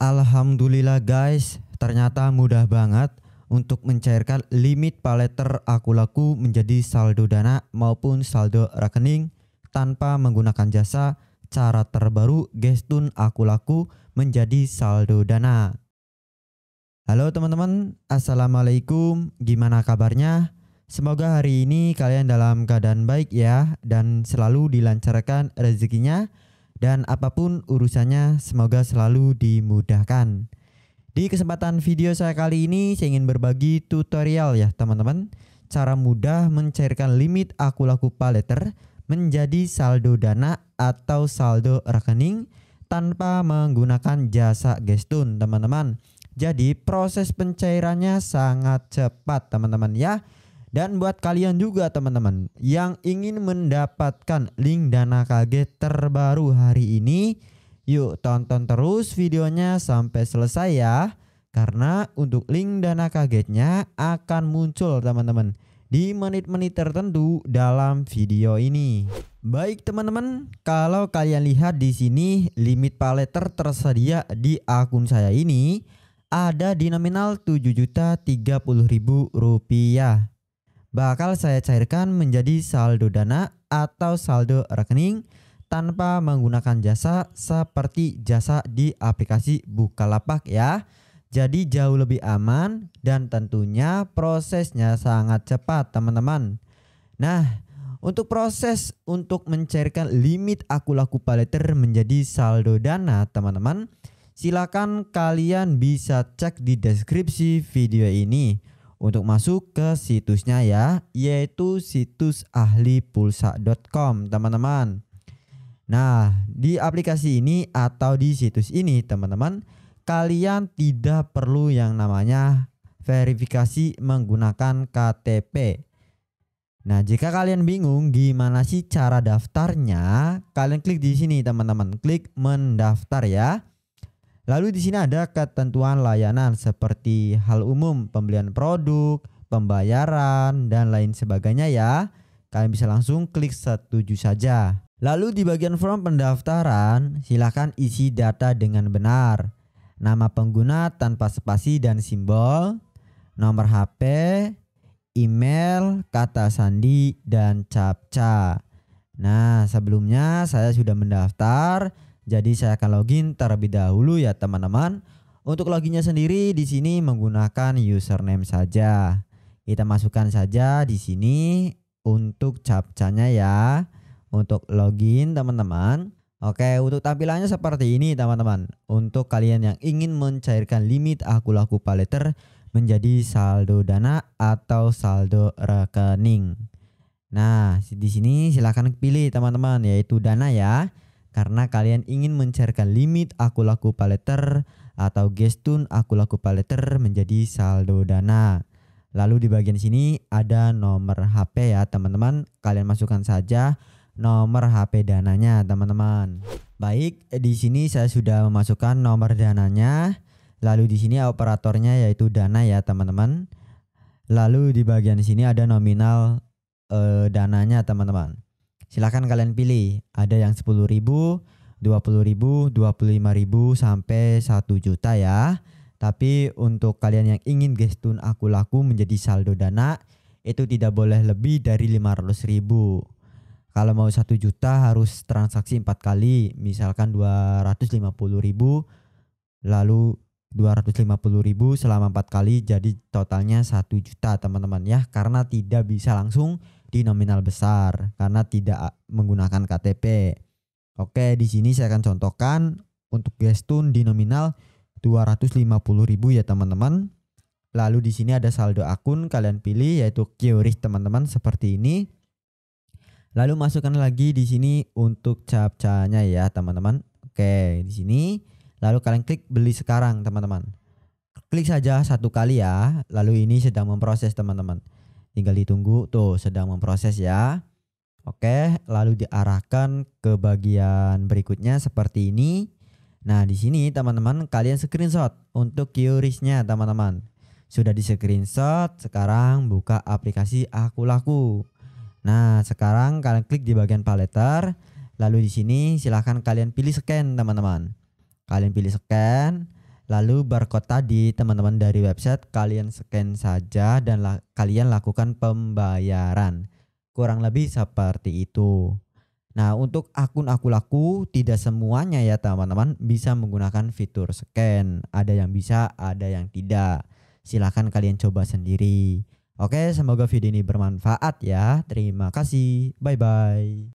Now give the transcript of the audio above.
Alhamdulillah guys, ternyata mudah banget untuk mencairkan limit paleter aku laku menjadi saldo dana maupun saldo rekening tanpa menggunakan jasa cara terbaru gestun aku laku menjadi saldo dana. Halo teman-teman, Assalamualaikum, gimana kabarnya? Semoga hari ini kalian dalam keadaan baik ya dan selalu dilancarkan rezekinya dan apapun urusannya semoga selalu dimudahkan. Di kesempatan video saya kali ini saya ingin berbagi tutorial ya teman-teman cara mudah mencairkan limit aku laku paleter menjadi saldo dana atau saldo rekening tanpa menggunakan jasa gestun teman-teman. Jadi proses pencairannya sangat cepat teman-teman ya dan buat kalian juga teman-teman yang ingin mendapatkan link dana kaget terbaru hari ini, yuk tonton terus videonya sampai selesai ya. Karena untuk link dana kagetnya akan muncul teman-teman di menit-menit tertentu dalam video ini. Baik teman-teman, kalau kalian lihat di sini limit paleter tersedia di akun saya ini ada di nominal 7.030.000 rupiah bakal saya cairkan menjadi saldo dana atau saldo rekening tanpa menggunakan jasa seperti jasa di aplikasi Bukalapak ya. Jadi jauh lebih aman dan tentunya prosesnya sangat cepat teman-teman. Nah, untuk proses untuk mencairkan limit aku laku paleter menjadi saldo dana teman-teman, silakan kalian bisa cek di deskripsi video ini untuk masuk ke situsnya ya, yaitu situs ahlipulsa.com teman-teman. Nah, di aplikasi ini atau di situs ini teman-teman, kalian tidak perlu yang namanya verifikasi menggunakan KTP. Nah, jika kalian bingung gimana sih cara daftarnya, kalian klik di sini, teman-teman. Klik mendaftar ya. Lalu di sini ada ketentuan layanan seperti hal umum pembelian produk, pembayaran, dan lain sebagainya ya. Kalian bisa langsung klik setuju saja. Lalu di bagian form pendaftaran, silakan isi data dengan benar. Nama pengguna tanpa spasi dan simbol, nomor HP, email, kata sandi, dan captcha. Nah sebelumnya saya sudah mendaftar, jadi saya akan login terlebih dahulu ya teman-teman. Untuk loginnya sendiri di sini menggunakan username saja. Kita masukkan saja di sini untuk captcha ya. Untuk login teman-teman. Oke, untuk tampilannya seperti ini teman-teman. Untuk kalian yang ingin mencairkan limit aku-laku paleter menjadi saldo dana atau saldo rekening. Nah, di sini silahkan pilih teman-teman yaitu dana ya karena kalian ingin mencairkan limit aku laku paleter atau gestun aku laku paleter menjadi saldo dana. Lalu di bagian sini ada nomor HP ya teman-teman. Kalian masukkan saja nomor HP dananya teman-teman. Baik, di sini saya sudah memasukkan nomor dananya. Lalu di sini operatornya yaitu dana ya teman-teman. Lalu di bagian sini ada nominal eh, dananya teman-teman silahkan kalian pilih ada yang 10 ribu 20 ribu 25 ribu sampai 1 juta ya tapi untuk kalian yang ingin gestun aku laku menjadi saldo dana itu tidak boleh lebih dari 500 ribu kalau mau 1 juta harus transaksi 4 kali misalkan 250 ribu lalu 250 ribu selama 4 kali jadi totalnya 1 juta teman-teman ya karena tidak bisa langsung di nominal besar karena tidak menggunakan KTP. Oke, di sini saya akan contohkan untuk gestun di nominal 250.000 ya teman-teman. Lalu di sini ada saldo akun kalian pilih yaitu QRIS teman-teman seperti ini. Lalu masukkan lagi di sini untuk capcanya ya teman-teman. Oke, di sini lalu kalian klik beli sekarang teman-teman. Klik saja satu kali ya. Lalu ini sedang memproses teman-teman tinggal ditunggu tuh sedang memproses ya. Oke, lalu diarahkan ke bagian berikutnya seperti ini. Nah, di sini teman-teman kalian screenshot untuk QRIS-nya teman-teman. Sudah di screenshot, sekarang buka aplikasi Aku Laku. Nah, sekarang kalian klik di bagian paleter, lalu di sini silahkan kalian pilih scan teman-teman. Kalian pilih scan, Lalu barcode tadi teman-teman dari website kalian scan saja dan la kalian lakukan pembayaran. Kurang lebih seperti itu. Nah, untuk akun aku laku tidak semuanya ya teman-teman bisa menggunakan fitur scan. Ada yang bisa, ada yang tidak. Silahkan kalian coba sendiri. Oke, semoga video ini bermanfaat ya. Terima kasih. Bye bye.